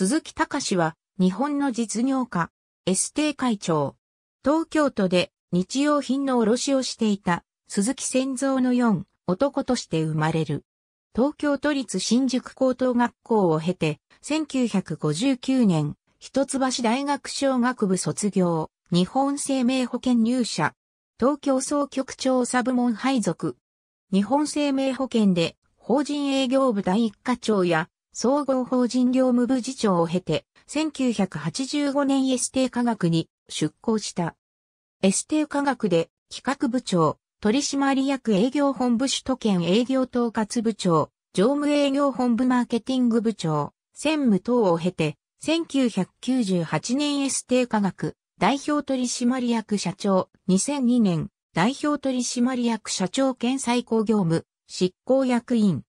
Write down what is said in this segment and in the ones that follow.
鈴木隆は、日本の実業家、エステ会長。東京都で日用品の卸をしていた鈴木仙蔵の4男として生まれる。東京都立新宿高等学校を経て、1959年、一橋大学小学部卒業、日本生命保険入社、東京総局長サ部門配属、日本生命保険で法人営業部第一課長や総合法人業務部次長を経て、1985年エステー科学に出向した。エステー科学で企画部長、取締役営業本部首都圏営業統括部長、常務営業本部マーケティング部長、専務等を経て、1998年エステー科学、代表取締役社長、2002年、代表取締役社長兼最高業務、執行役員、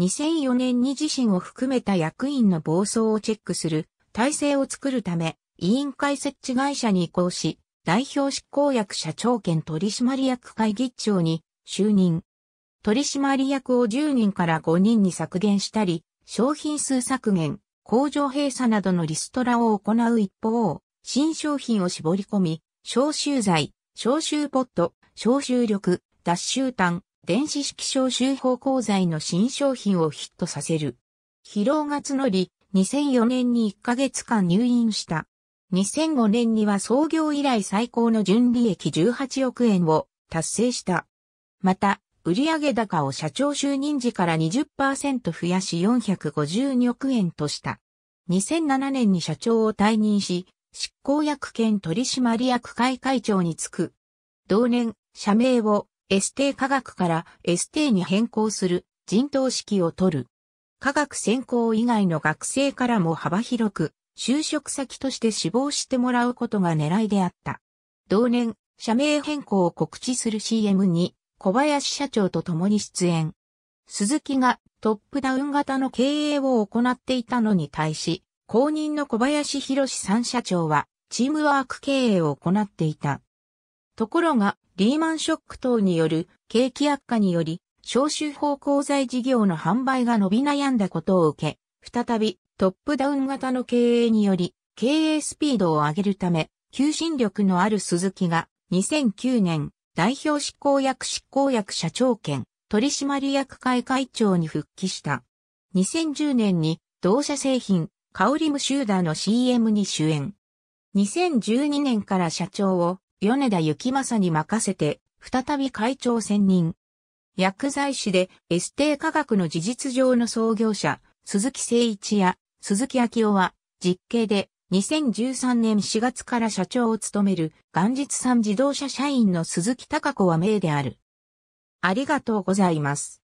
2004年に自身を含めた役員の暴走をチェックする体制を作るため、委員会設置会社に移行し、代表執行役社長兼取締役会議長に就任。取締役を10人から5人に削減したり、商品数削減、工場閉鎖などのリストラを行う一方、新商品を絞り込み、消臭剤、消臭ポット、消臭力、脱臭炭、電子式消臭方向剤の新商品をヒットさせる。疲労が募り、2004年に1ヶ月間入院した。2005年には創業以来最高の純利益18億円を達成した。また、売上高を社長就任時から20%増やし452億円とした。2007年に社長を退任し、執行役兼取締役会会長に就く。同年、社名を ST 科学から ST に変更する陣頭指揮を取る。科学専攻以外の学生からも幅広く、就職先として志望してもらうことが狙いであった。同年、社名変更を告知する CM に、小林社長と共に出演。鈴木がトップダウン型の経営を行っていたのに対し、公認の小林博さん社長は、チームワーク経営を行っていた。ところが、リーマンショック等による景気悪化により、消臭方向材事業の販売が伸び悩んだことを受け、再びトップダウン型の経営により、経営スピードを上げるため、求心力のある鈴木が2009年代表執行役執行役社長兼取締役会会長に復帰した。2010年に同社製品カオリムシューダーの CM に主演。2012年から社長を米田幸正に任せて、再び会長選任。薬剤師でエステ科学の事実上の創業者、鈴木誠一や鈴木昭夫は、実刑で2013年4月から社長を務める元日産自動車社員の鈴木隆子は名である。ありがとうございます。